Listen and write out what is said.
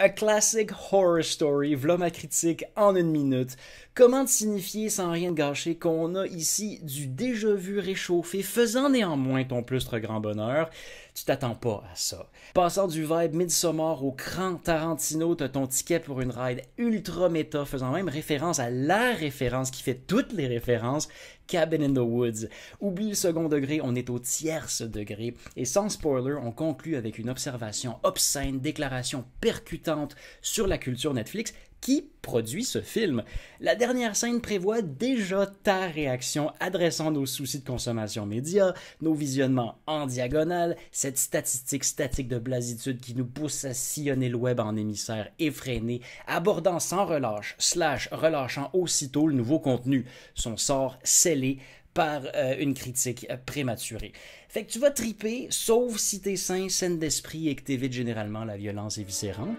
A Classic Horror Story, v'là ma critique en une minute. Comment te signifier sans rien gâcher qu'on a ici du déjà vu réchauffé, faisant néanmoins ton plus grand bonheur? Tu t'attends pas à ça. Passant du vibe Midsommar au cran Tarantino, t'as ton ticket pour une ride ultra méta, faisant même référence à la référence qui fait toutes les références, Cabin in the Woods. Oublie le second degré, on est au tierce degré. Et sans spoiler, on conclut avec une observation obscène, déclaration percutante sur la culture Netflix qui produit ce film. La dernière scène prévoit déjà ta réaction adressant nos soucis de consommation média, nos visionnements en diagonale, cette statistique statique de blasitude qui nous pousse à sillonner le web en émissaire effréné, abordant sans relâche, slash relâchant aussitôt le nouveau contenu, son sort scellé par euh, une critique euh, prématurée. Fait que tu vas triper, sauf si t'es sain, saine d'esprit et que t'évites généralement la violence éviscérante.